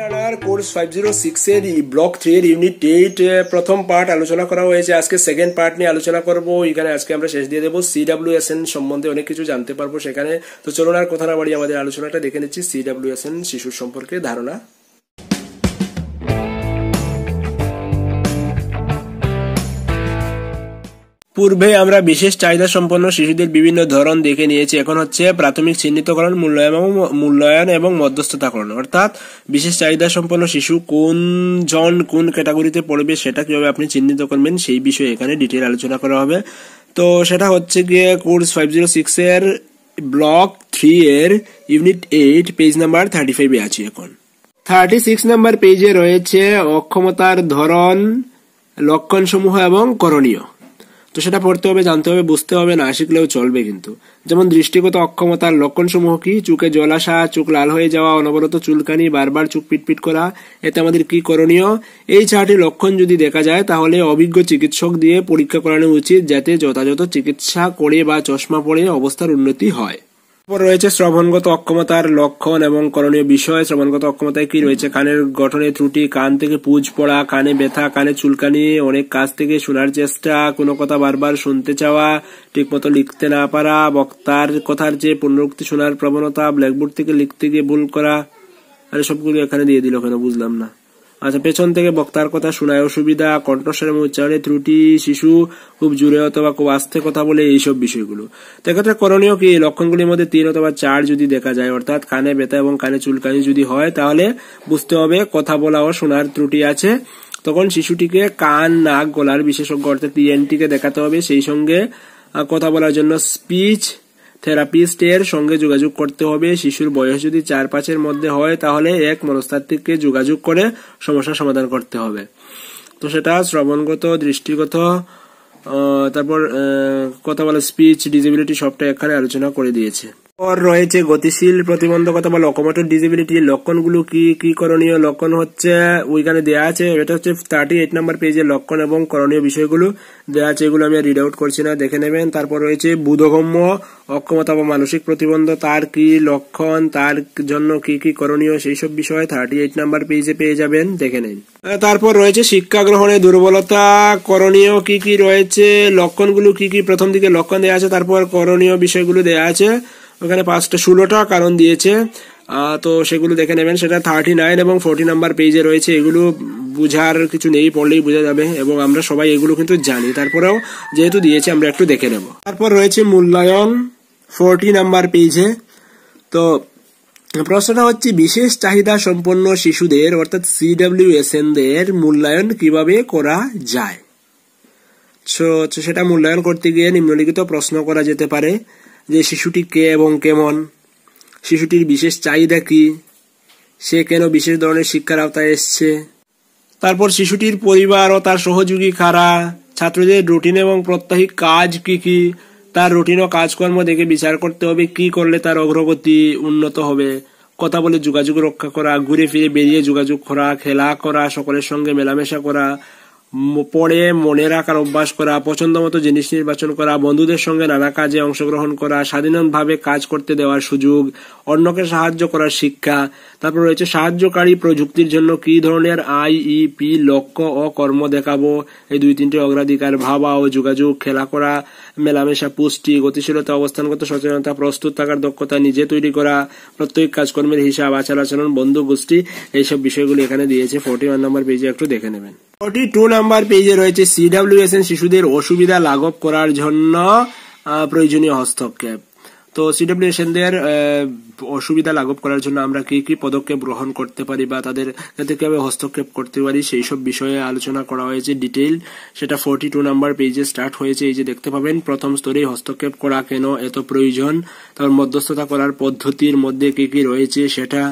learner course five zero সিক্সের block থ্রির unit eight প্রথম পার্ট আলোচনা করা হয়েছে আজকে সেকেন্ড পার্ট নিয়ে আলোচনা করবো এখানে আজকে আমরা শেষ দিয়ে দেবো সি ডাব্লিউ এস এন সম্বন্ধে অনেক কিছু জানতে পারবো সেখানে তো চলুন আর কথা না বাড়ি আমাদের আলোচনাটা দেখে নিচ্ছি সি ডাব্লিউ এস এন শিশুর সম্পর্কে ধারণা পূর্বে আমরা বিশেষ চাহিদা সম্পন্ন শিশুদের বিভিন্ন ধরন দেখে নিয়েছি এখন হচ্ছে প্রাথমিক চিহ্নিতকরণ মূল্যায়ন এবং মূল্যায়ন এবং মধ্যস্থতাকরণ অর্থাৎ বিশেষ চাহিদা সম্পন্ন শিশু কোন জন কোন ক্যাটাগরিতে পড়বে সেটা কিভাবে আপনি চিহ্নিত করবেন সেই বিষয়ে এখানে ডিটেল আলোচনা করা হবে তো সেটা হচ্ছে গিয়ে কোর্স ফাইভ জিরো সিক্সের ব্লক থ্রি এর unit eight page number thirty ফাইভে আছি এখন থার্টি সিক্স নাম্বার পেজে রয়েছে অক্ষমতার ধরন লক্ষণসমূহ এবং করণীয় তো সেটা পড়তে হবে জানতে হবে বুঝতে হবে না শিখলেও চলবে কিন্তু যেমন দৃষ্টিগত অক্ষমতার লক্ষণ সমূহ কি চুকে জল আসা চোখ লাল হয়ে যাওয়া অনবরত চুলকানি বারবার চোখ পিটপিট করা এতে আমাদের কি করণীয় এই চারটি লক্ষণ যদি দেখা যায় তাহলে অভিজ্ঞ চিকিৎসক দিয়ে পরীক্ষা করানো উচিত যাতে যথাযথ চিকিৎসা করে বা চশমা পরে অবস্থার উন্নতি হয় তারপর রয়েছে শ্রবণগত অক্ষমতার লক্ষণ এবং করণীয় বিষয় শ্রবণগত অক্ষমতায় কি রয়েছে কানের গঠনে ত্রুটি কান থেকে পুজ পড়া কানে ব্যথা কানে চুলকানি অনেক কাছ থেকে শোনার চেষ্টা কোনো কথা বারবার শুনতে চাওয়া ঠিকমতো লিখতে না পারা বক্তার কথার যে পুনরুক্তি শোনার প্রবণতা ব্ল্যাকবোর্ড থেকে লিখতে গিয়ে ভুল করা আর সবগুলো এখানে দিয়ে দিল কেন বুঝলাম না আচ্ছা পেছন থেকে বক্তার কথা শোনায় অসুবিধা কণ্ঠস্বর উচ্চারণে ত্রুটি শিশু খুব জোরে অথবা খুব আস্তে কথা বলে এইসব বিষয়গুলো তো এক্ষেত্রে করণীয় কি লক্ষণগুলির মধ্যে তিন অথবা চার যদি দেখা যায় অর্থাৎ কানে ব্যথা এবং কানে চুলকানি যদি হয় তাহলে বুঝতে হবে কথা বলা ও শোনার ত্রুটি আছে তখন শিশুটিকে কান নাক গলার বিশেষজ্ঞ অর্থাৎ টিএনটিকে দেখাতে হবে সেই সঙ্গে কথা বলার জন্য স্পিচ থেরাপিস্টের সঙ্গে যোগাযোগ করতে হবে শিশুর বয়স যদি চার পাঁচের মধ্যে হয় তাহলে এক মনস্তাত্ত্বিককে যোগাযোগ করে সমস্যা সমাধান করতে হবে তো সেটা শ্রবণগত দৃষ্টিগত তারপর কথা বলে স্পিচ ডিজেবিলিটি সবটা এখানে আলোচনা করে দিয়েছে পর রয়েছে গতিশীল প্রতিবন্ধকতা বা লোকোমোটর ডিসেবিলিটি লক্ষণগুলো কি কি করণীয় লক্ষণ হচ্ছে ওইখানে দেওয়া আছে এটা হচ্ছে থার্টি এইট নাম্বার পেজে লক্ষণ এবং করণীয় বিষয়গুলো দেওয়া আছে এগুলো আমি রিড আউট করছি না দেখে নেবেন তারপর রয়েছে বুধগম্য অক্ষমতা বা মানসিক প্রতিবন্ধ তার কি লক্ষণ তার জন্য কি কি করণীয় সেই সব বিষয়ে থার্টি এইট নাম্বার পেজে পেয়ে যাবেন দেখে নিন তারপর রয়েছে শিক্ষা গ্রহণে দুর্বলতা করণীয় কি কি রয়েছে লক্ষণগুলো কি কি প্রথম দিকে লক্ষণ দেওয়া আছে তারপর করণীয় বিষয়গুলো দেওয়া আছে ওখানে পাঁচটা ষোলোটা কারণ দিয়েছে তো সেগুলো দেখে নেবেন সেটা থার্টি নাইন এবং ফোর্টি নাম্বার পেজে রয়েছে এগুলো বুঝার কিছু নেই পড়লেই বোঝা যাবে এবং আমরা সবাই এগুলো কিন্তু জানি তারপরেও যেহেতু দিয়েছে আমরা একটু দেখে নেব তারপর রয়েছে মূল্যায়ন ফোরটি নাম্বার পেজে তো প্রশ্নটা হচ্ছে বিশেষ চাহিদা সম্পন্ন শিশুদের অর্থাৎ দের মূল্যায়ন কিভাবে করা যায় সেটা মূল্যায়ন করতে গিয়ে নিম্নলিখিত প্রশ্ন করা যেতে পারে যে শিশুটি কে এবং কেমন শিশুটির বিশেষ চাহিদা কি সে কেন বিশেষ ধরনের শিক্ষার আওতায় এসছে তারপর শিশুটির পরিবার ও তার সহযোগী খারা ছাত্রদের রুটিন এবং প্রত্যাহিক কাজ কি কি তার রুটিন ও কাজকর্ম দেখে বিচার করতে হবে কি করলে তার অগ্রগতি উন্নত হবে কথা বলে যোগাযোগ রক্ষা করা ঘুরে ফিরে বেরিয়ে যোগাযোগ করা খেলা করা সকলের সঙ্গে মেলামেশা করা পড়ে মনে রাখার অভ্যাস করা পছন্দ মতো জিনিস নির্বাচন করা বন্ধুদের সঙ্গে নানা কাজে অংশগ্রহণ করা স্বাধীনভাবে কাজ করতে দেওয়ার সুযোগ অন্যকে সাহায্য করার শিক্ষা তারপর রয়েছে সাহায্যকারী প্রযুক্তির জন্য কি ধরনের আইইপি লক্ষ্য ও কর্ম দেখাবো এই দুই তিনটি অগ্রাধিকার ভাবা ও যোগাযোগ খেলা করা মেলামেশা পুষ্টি গতিশীলতা অবস্থানগত সচেতনতা প্রস্তুত থাকার দক্ষতা নিজে তৈরি করা প্রত্যেক কাজকর্মের হিসাব আচার আচরণ বন্ধু গোষ্ঠী এইসব বিষয়গুলি এখানে দিয়েছে ফোর্টি ওয়ান নম্বর পেজে একটু দেখে নেবেন ফোর্টি টু নম্বর পেজে রয়েছে সিডাব্লিউএসএন শিশুদের অসুবিধা লাঘব করার জন্য প্রয়োজনীয় হস্তক্ষেপ তো সিডব্লিউএসএনদের অসুবিধা লাঘব করার জন্য আমরা কি কি পদক্ষেপ গ্রহণ করতে পারি বা তাদের যাতে কিভাবে হস্তক্ষেপ করতে পারি সেই সব বিষয়ে আলোচনা করা হয়েছে ডিটেইল সেটা ফোরটি টু নাম্বার পেজে স্টার্ট হয়েছে এই যে দেখতে পাবেন প্রথম স্তরে হস্তক্ষেপ করা কেন এত প্রয়োজন তারপর মধ্যস্থতা করার পদ্ধতির মধ্যে কি কি রয়েছে সেটা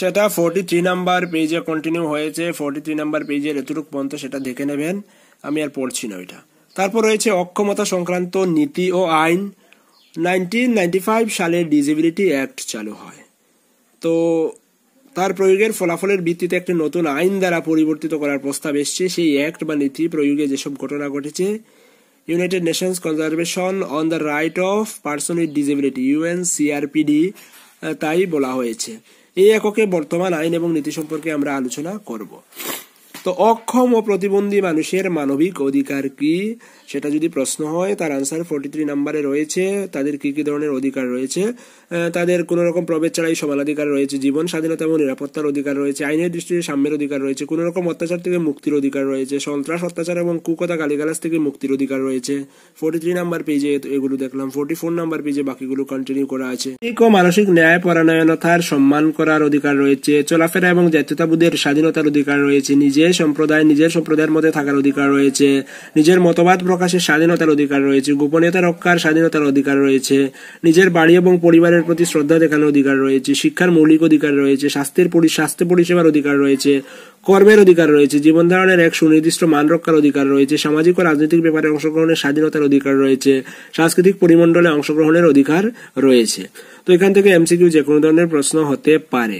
সেটা ফোরটি থ্রি নাম্বার পেজে কন্টিনিউ হয়েছে ফোরটি থ্রি নাম্বার পেজে এতটুকু পর্যন্ত সেটা দেখে নেবেন আমি আর পড়ছি না ওইটা তারপর রয়েছে অক্ষমতা সংক্রান্ত নীতি ও আইন নাইনটিন সালে ডিজেবিলিটি অ্যাক্ট চালু হয় তো তার প্রয়োগের ফলাফলের ভিত্তিতে একটি নতুন আইন দ্বারা পরিবর্তিত করার প্রস্তাব এসছে সেই অ্যাক্ট বা নীতি প্রয়োগে যেসব ঘটনা ঘটেছে United Nations conservation on the right of person with disability UN CRPD তাই বলা হয়েছে এই এককে বর্তমান আইন এবং নীতি সম্পর্কে আমরা আলোচনা করবো তো অক্ষম ও প্রতিবন্ধী মানুষের মানবিক অধিকার কি সেটা যদি প্রশ্ন হয় তার আনসার ফোর্টি থ্রি নাম্বারে রয়েছে তাদের কি কি ধরনের অধিকার রয়েছে তাদের কোনো রকম প্রবেশ ছাড়াই অধিকার রয়েছে জীবন স্বাধীনতা এবং নিরাপত্তার অধিকার রয়েছে আইনের দৃষ্টিতে সাম্যের অধিকার রয়েছে কোনো রকম অত্যাচার থেকে মুক্তির অধিকার রয়েছে সন্ত্রাস অত্যাচার এবং কুকতা গালিগালাস থেকে মুক্তির অধিকার রয়েছে ফোর্টি থ্রি নাম্বার পেজে এগুলো দেখলাম ফোর্টি ফোর নাম্বার পেজে বাকিগুলো কন্টিনিউ করা আছে ঠিক ও মানসিক ন্যায় পরায়ণতার সম্মান করার অধিকার রয়েছে চলাফেরা এবং জাতীয়তাবোধের স্বাধীনতার অধিকার রয়েছে নিজের সম্প্রদায় নিজের সম্প্রদায়ের মধ্যে থাকার অধিকার রয়েছে নিজের মতবাদ প্রকাশের স্বাধীনতার অধিকার রয়েছে গোপনীয়তা রক্ষার স্বাধীনতার অধিকার রয়েছে নিজের বাড়ি এবং পরিবারের প্রতি শ্রদ্ধা দেখানোর অধিকার রয়েছে শিক্ষার মৌলিক অধিকার রয়েছে স্বাস্থ্যের স্বাস্থ্য পরিষেবার অধিকার রয়েছে কর্মের অধিকার রয়েছে জীবন ধারণের এক সুনির্দিষ্ট মান রক্ষার অধিকার রয়েছে সামাজিক ও রাজনৈতিক ব্যাপারে অংশগ্রহণের স্বাধীনতার অধিকার রয়েছে সাংস্কৃতিক পরিমণ্ডলে অংশগ্রহণের অধিকার রয়েছে তো এখান থেকে এমসিকিউ যে কোনো ধরনের প্রশ্ন হতে পারে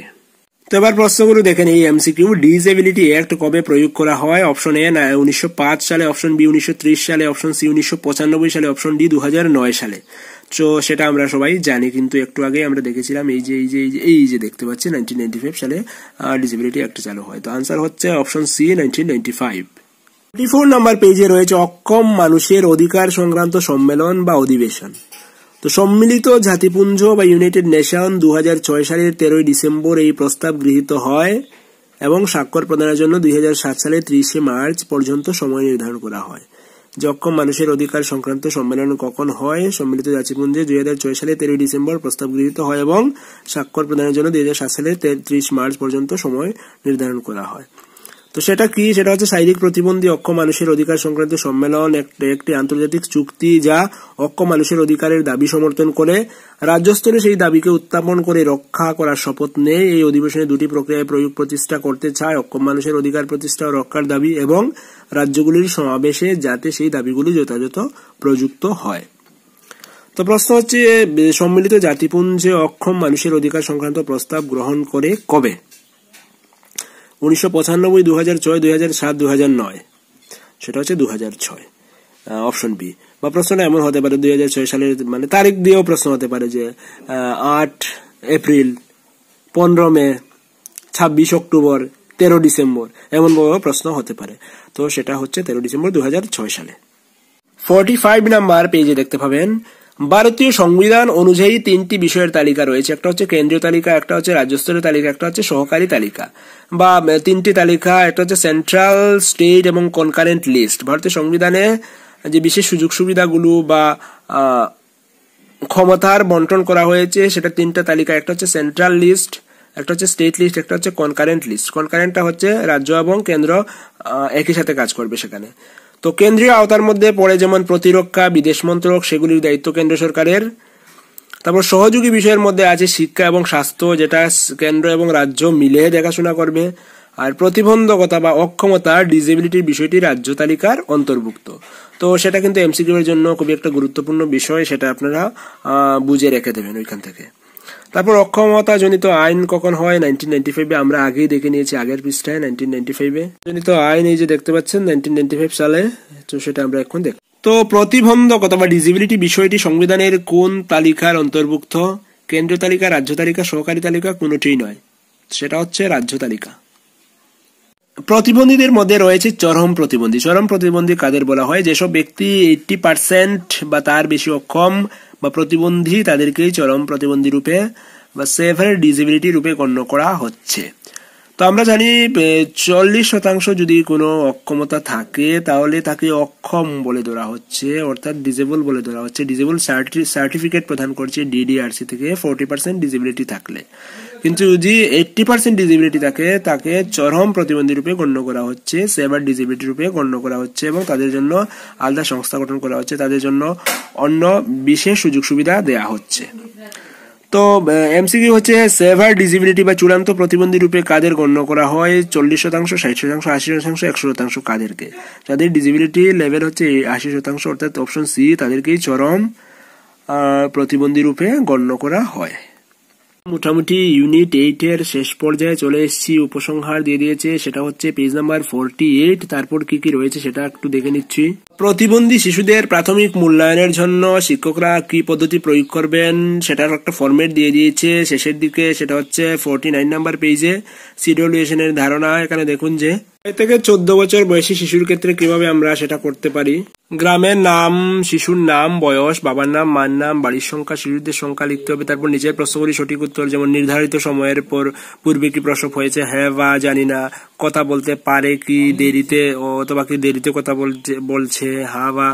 তো এবার প্রশ্নগুলো দেখেন এই এমসিকিউ ডিজেবিলিটি অ্যাক্ট কবে প্রয়োগ করা হয় অপশন এ না উনিশশো সালে অপশন বি উনিশশো সালে অপশন সি উনিশশো সালে অপশন ডি দু সালে তো সেটা আমরা সবাই জানি কিন্তু একটু আগে আমরা দেখেছিলাম এই যে এই যে এই যে দেখতে পাচ্ছি নাইনটিন নাইনটি ফাইভ সালে ডিজেবিলিটি অ্যাক্ট চালু হয় তো আনসার হচ্ছে option C nineteen ninety five four number পেজে রয়েছে অক্ষম মানুষের অধিকার সংক্রান্ত সম্মেলন বা অধিবেশন তো সম্মিলিত জাতিপুঞ্জ বা ইউনাইটেড নেশন দু সালের তেরোই ডিসেম্বর এই প্রস্তাব গৃহীত হয় এবং স্বাক্ষর প্রদানের জন্য দুই সালে ত্রিশে মার্চ পর্যন্ত সময় নির্ধারণ করা হয় যক্ষম মানুষের অধিকার সংক্রান্ত সম্মেলন কখন হয় সম্মিলিত জাতিপুঞ্জে দুই হাজার ছয় সালে তেরোই ডিসেম্বর প্রস্তাব গৃহীত হয় এবং স্বাক্ষর প্রদানের জন্য দুই হাজার সাত সালে ত্রিশ মার্চ পর্যন্ত সময় নির্ধারণ করা হয় তো সেটা কি সেটা হচ্ছে শারীরিক প্রতিবন্ধী অক্ষ মানুষের অধিকার সংক্রান্ত সম্মেলন একটি আন্তর্জাতিক চুক্তি যা অক্ষ মানুষের অধিকারের দাবি সমর্থন করে রাজ্যস্তরে সেই দাবিকে উত্থাপন করে রক্ষা করার শপথ নেয় এই অধিবেশনে দুটি প্রক্রিয়ায় প্রয়োগ প্রতিষ্ঠা করতে চায় অক্ষম মানুষের অধিকার প্রতিষ্ঠা ও রক্ষার দাবি এবং রাজ্যগুলির সমাবেশে যাতে সেই দাবিগুলি যথাযথ প্রযুক্ত হয় তো প্রশ্ন হচ্ছে সম্মিলিত জাতিপুঞ্জে অক্ষম মানুষের অধিকার সংক্রান্ত প্রস্তাব গ্রহণ করে কবে উনিশশো পঁচানব্বই দু হাজার ছয় দু হাজার সাত দু হাজার নয় সেটা হচ্ছে দু হাজার ছয় অপশন বি বা প্রশ্নটা এমন হতে পারে দুই হাজার ছয় সালের মানে তারিখ দিয়েও প্রশ্ন হতে পারে যে আট এপ্রিল পনেরো মে ছাব্বিশ অক্টোবর তেরো ডিসেম্বর এমনভাবেও প্রশ্ন হতে পারে তো সেটা হচ্ছে তেরো ডিসেম্বর দু হাজার ছয় সালে ফর্টি ফাইভ নাম্বার পেজে দেখতে পাবেন ভারতীয় সংবিধান অনুযায়ী তিনটি বিষয়ের তালিকা রয়েছে একটা হচ্ছে কেন্দ্রীয় তালিকা একটা হচ্ছে রাজ্যস্তরের তালিকা একটা হচ্ছে সহকারী তালিকা বা তিনটি তালিকা একটা হচ্ছে সেন্ট্রাল স্টেট এবং কনকারেন্ট লিস্ট ভারতীয় সংবিধানে যে বিশেষ সুযোগ সুবিধাগুলো বা ক্ষমতার বন্টন করা হয়েছে সেটা তিনটা তালিকা একটা হচ্ছে সেন্ট্রাল লিস্ট একটা হচ্ছে স্টেট লিস্ট একটা হচ্ছে কনকারেন্ট লিস্ট কনকারেন্টটা হচ্ছে রাজ্য এবং কেন্দ্র একই সাথে কাজ করবে সেখানে তো কেন্দ্রীয় আওতার মধ্যে পড়ে যেমন প্রতিরক্ষা বিদেশ মন্ত্রক সেগুলির দায়িত্ব কেন্দ্র সরকারের তারপর সহযোগী বিষয়ের মধ্যে আছে শিক্ষা এবং স্বাস্থ্য যেটা কেন্দ্র এবং রাজ্য মিলে দেখাশোনা করবে আর প্রতিবন্ধকতা বা অক্ষমতা ডিজেবিলিটির বিষয়টি রাজ্য তালিকার অন্তর্ভুক্ত তো সেটা কিন্তু এমসিকিউ এর জন্য খুবই একটা গুরুত্বপূর্ণ বিষয় সেটা আপনারা বুঝে রেখে দেবেন ওইখান থেকে তারপর অক্ষমতা জনিত আইন কখন হয় নাইনটিন নাইনটি ফাইভে আমরা আগেই দেখে নিয়েছি আগের পৃষ্ঠায় নাইনটিন নাইনটি ফাইভে জনিত আইন এই যে দেখতে পাচ্ছেন নাইনটিন নাইনটি ফাইভ সালে তো সেটা আমরা এখন দেখ তো প্রতিবন্ধকতা বা ডিজিবিলিটি বিষয়টি সংবিধানের কোন তালিকার অন্তর্ভুক্ত কেন্দ্রীয় তালিকা রাজ্য তালিকা সহকারী তালিকা কোনোটিই নয় সেটা হচ্ছে রাজ্য তালিকা প্রতিবন্ধীদের মধ্যে রয়েছে চরম প্রতিবন্ধী চরম প্রতিবন্ধী কাদের বলা হয় যেসব ব্যক্তি এইটটি পার্সেন্ট বা তার বেশি অক্ষম বা প্রতিবন্ধী তাদেরকে চরম প্রতিবন্ধী রূপে বা সেভার ডিসেবিলিটি রূপে গণ্য করা হচ্ছে তো আমরা জানি চল্লিশ শতাংশ যদি কোনো অক্ষমতা থাকে তাহলে তাকে অক্ষম বলে ধরা হচ্ছে অর্থাৎ ডিজেবল বলে ধরা হচ্ছে ডিজেবল সার্টিফিকেট প্রদান করছে ডিডিআরসি থেকে ফোরটি পার্সেন্ট ডিজেবিলিটি থাকলে কিন্তু যদি এইট্টি পার্সেন্ট ডিজিবিলিটি থাকে তাকে চরম প্রতিবন্ধী রূপে গণ্য করা হচ্ছে সেভার ডিজিবিলিটি রূপে গণ্য করা হচ্ছে এবং তাদের জন্য আলাদা সংস্থা গঠন করা হচ্ছে তাদের জন্য অন্য বিশেষ সুযোগ সুবিধা দেয়া হচ্ছে তো এমসিকিউ হচ্ছে সেভার ডিজিবিলিটি বা চূড়ান্ত প্রতিবন্ধী রূপে কাদের গণ্য করা হয় চল্লিশ শতাংশ ষাট শতাংশ আশি শতাংশ একশো শতাংশ কাদেরকে যাদের ডিজিবিলিটি লেভেল হচ্ছে আশি শতাংশ অর্থাৎ অপশন সি তাদেরকেই চরম প্রতিবন্ধী রূপে গণ্য করা হয় মোটামুটি ইউনিট এইট এর শেষ পর্যায়ে চলে এসেছি উপসংহার দিয়ে দিয়েছে সেটা হচ্ছে পেজ নাম্বার ফোরটি এইট তারপর কি কি রয়েছে সেটা একটু দেখে নিচ্ছি প্রতিবন্ধী শিশুদের প্রাথমিক মূল্যায়নের জন্য শিক্ষকরা কি পদ্ধতি প্রয়োগ করবেন সেটার একটা ফর্মেট দিয়ে দিয়েছে শেষের দিকে সেটা হচ্ছে ফোরটি নাইন নাম্বার পেজে সিডিউলেশনের ধারণা এখানে দেখুন যে ছয় থেকে চোদ্দ বছর বয়সী শিশুর ক্ষেত্রে কিভাবে আমরা সেটা করতে পারি গ্রামের নাম শিশুর নাম বয়স বাবার নাম মার নাম বাড়ির সংখ্যা শিশুদের সংখ্যা লিখতে হবে তারপর নিজের প্রশ্নগুলি সঠিক উত্তর যেমন নির্ধারিত সময়ের পর পূর্বে কি প্রসব হয়েছে হ্যাঁ বা জানি না কথা বলতে পারে কি দেরিতে অথবা কি দেরিতে কথা বলছে হা হ্যাঁ বা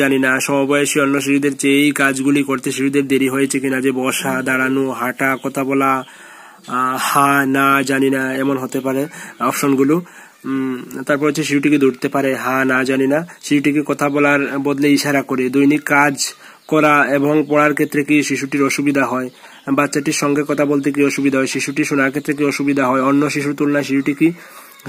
জানি না সমবয়সী অন্য শিশুদের চেয়ে এই কাজগুলি করতে শিশুদের দেরি হয়েছে কিনা যে বসা দাঁড়ানো হাঁটা কথা বলা হা না জানি না এমন হতে পারে অপশনগুলো তারপর হচ্ছে শিশুটিকে ধরতে পারে হা না জানি না শিশুটিকে কথা বলার বদলে ইশারা করে দৈনিক কাজ করা এবং পড়ার ক্ষেত্রে কি শিশুটির অসুবিধা হয় বাচ্চাটির সঙ্গে কথা বলতে কি অসুবিধা হয় শিশুটি শোনার ক্ষেত্রে কি অসুবিধা হয় অন্য শিশুর তুলনায় শিশুটি কি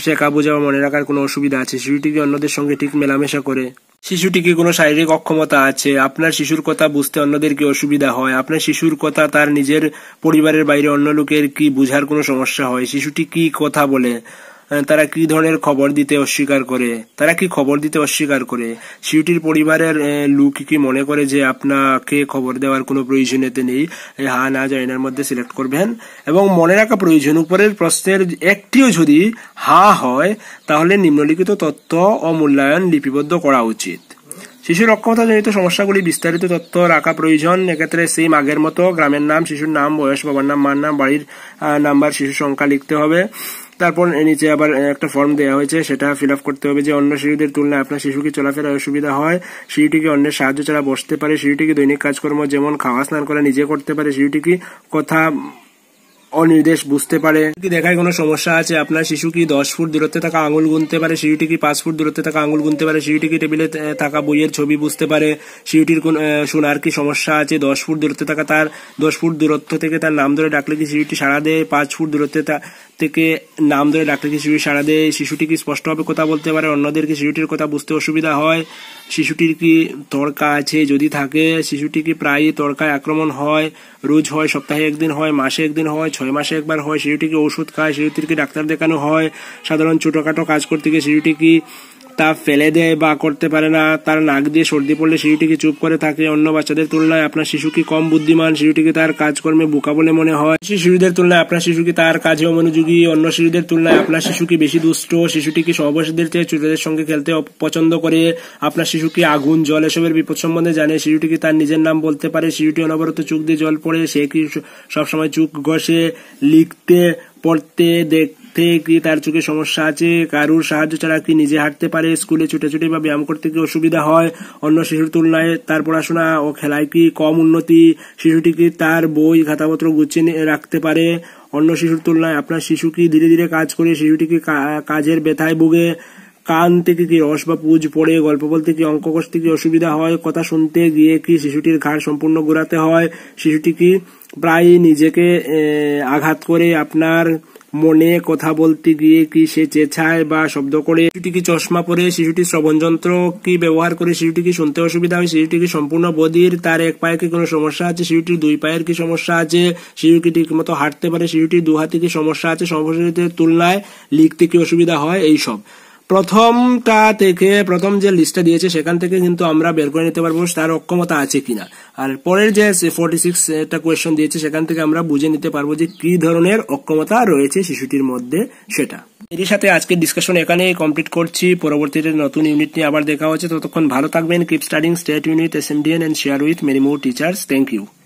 শেখা বোঝা মনে রাখার কোনো অসুবিধা আছে শিশুটি কি অন্যদের সঙ্গে ঠিক মেলামেশা করে শিশুটি কি কোনো শারীরিক অক্ষমতা আছে আপনার শিশুর কথা বুঝতে অন্যদের কি অসুবিধা হয় আপনার শিশুর কথা তার নিজের পরিবারের বাইরে অন্য লোকের কি বোঝার কোনো সমস্যা হয় শিশুটি কি কথা বলে তারা কি ধরনের খবর দিতে অস্বীকার করে তারা কি খবর দিতে অস্বীকার করে শিশুটির পরিবারের লোক কি মনে করে যে আপনাকে খবর দেওয়ার কোনো প্রয়োজনীয়তা নেই হা না জাইনার মধ্যে সিলেক্ট করবেন এবং মনে রাখা প্রয়োজন উপরের প্রশ্নের একটিও যদি হা হয় তাহলে নিম্নলিখিত তথ্য অমূল্যায়ন লিপিবদ্ধ করা উচিত শিশুর জনিত সমস্যাগুলি বিস্তারিত তথ্য রাখা প্রয়োজন এক্ষেত্রে সেম আগের মতো গ্রামের নাম শিশুর নাম বয়স বাবার নাম মার নাম বাড়ির নাম্বার শিশু সংখ্যা লিখতে হবে তারপর নিচে আবার একটা ফর্ম দেওয়া হয়েছে সেটা ফিল করতে হবে যে অন্য শিশুদের তুলনায় আপনার শিশুকে চলাফেরা অসুবিধা হয় শিশুটিকে অন্যের সাহায্য ছাড়া বসতে পারে শিশুটিকে দৈনিক কাজকর্ম যেমন খাওয়া স্নান করা নিজে করতে পারে শিশুটিকে কথা অনির্দেশ বুঝতে পারে কি দেখায় কোনো সমস্যা আছে আপনার শিশু কি দশ ফুট দূরত্বে থাকা আঙুল গুনতে পারে শিশুটি কি পাঁচ ফুট দূরত্বে থাকা আঙুল গুনতে পারে শিশুটি কি টেবিলে থাকা বইয়ের ছবি বুঝতে পারে শিশুটির কোন শোনার কি সমস্যা আছে দশ ফুট দূরত্বে থাকা তার দশ ফুট দূরত্ব থেকে তার নাম ধরে ডাকলে কি শিশুটি সাড়া দেয় পাঁচ ফুট দূরত্বে থেকে নাম ধরে ডাকলে কি শিশুটি সাড়া দেয় শিশুটি কি স্পষ্টভাবে কথা বলতে পারে অন্যদেরকে শিশুটির কথা বুঝতে অসুবিধা হয় শিশুটির কি তর্কা আছে যদি থাকে শিশুটি কি প্রায়ই তর্কায় আক্রমণ হয় রোজ হয় সপ্তাহে একদিন হয় মাসে একদিন হয় ছয় মাসে একবার হয় শিশুটিকে ওষুধ খায় শিশুটিকে ডাক্তার দেখানো হয় সাধারণ ছোটোখাটো কাজ করতে গিয়ে শিশুটিকে তা ফেলে দেয় বা করতে পারে না তার নাক দিয়ে সর্দি পড়লে শিশুটিকে চুপ করে থাকে অন্য বাচ্চাদের তুলনায় আপনার শিশু কি কম বুদ্ধিমান শিশুটিকে তার কাজকর্মে বোকা বলে মনে হয় শিশুদের তুলনায় আপনার শিশুকে তার কাজে মনোযোগী অন্য শিশুদের তুলনায় আপনার শিশুকে বেশি দুষ্ট শিশুটিকে সহবাসীদের চেয়ে ছোটদের সঙ্গে খেলতে পছন্দ করে আপনার শিশুকে আগুন জল এসবের বিপদ সম্বন্ধে জানে শিশুটিকে তার নিজের নাম বলতে পারে শিশুটি অনবরত চুক দিয়ে জল পড়ে সে কি সবসময় চুক ঘষে লিখতে পড়তে দেখ মধ্যে কি তার চোখে সমস্যা আছে কারুর সাহায্য ছাড়া কি নিজে হাঁটতে পারে স্কুলে ছুটে বা ব্যায়াম করতে কি অসুবিধা হয় অন্য শিশুর তুলনায় তার পড়াশোনা ও খেলায় কি কম উন্নতি শিশুটি কি তার বই খাতাপত্র গুছিয়ে রাখতে পারে অন্য শিশুর তুলনায় আপনার শিশু কি ধীরে ধীরে কাজ করে শিশুটিকে কাজের ব্যথায় ভুগে কান থেকে কি রস বা পুজ পড়ে গল্প বলতে কি অঙ্ক কষতে কি অসুবিধা হয় কথা শুনতে গিয়ে কি শিশুটির ঘাড় সম্পূর্ণ ঘোরাতে হয় শিশুটি কি প্রায় নিজেকে আঘাত করে আপনার মনে কথা বলতে গিয়ে কি সে চেঁচায় বা শব্দ করে শিশুটি কি চশমা পরে শিশুটি শ্রবণযন্ত্র কি ব্যবহার করে শিশুটি কি শুনতে অসুবিধা হয় শিশুটি কি সম্পূর্ণ বদির তার এক পায়ে কি কোনো সমস্যা আছে শিশুটির দুই পায়ের কি সমস্যা আছে শিশুটি ঠিকমতো হাঁটতে পারে শিশুটির দু হাতে কি সমস্যা আছে সমস্যাটির তুলনায় লিখতে কি অসুবিধা হয় এইসব প্রথমটা থেকে প্রথম যে লিস্টটা দিয়েছে সেখান থেকে কিন্তু আমরা বের করে নিতে পারবো তার অক্ষমতা আছে কিনা আর পরের যে ফোর্টি সিক্স একটা কোয়েশ্চন দিয়েছে সেখান থেকে আমরা বুঝে নিতে পারবো যে কি ধরনের অক্ষমতা রয়েছে শিশুটির মধ্যে সেটা এর সাথে আজকের ডিসকাশন এখানে কমপ্লিট করছি পরবর্তীতে নতুন ইউনিট নিয়ে আবার দেখা হচ্ছে ততক্ষণ ভালো থাকবেন keep studying state unit S M DN and share with many more teachers thank you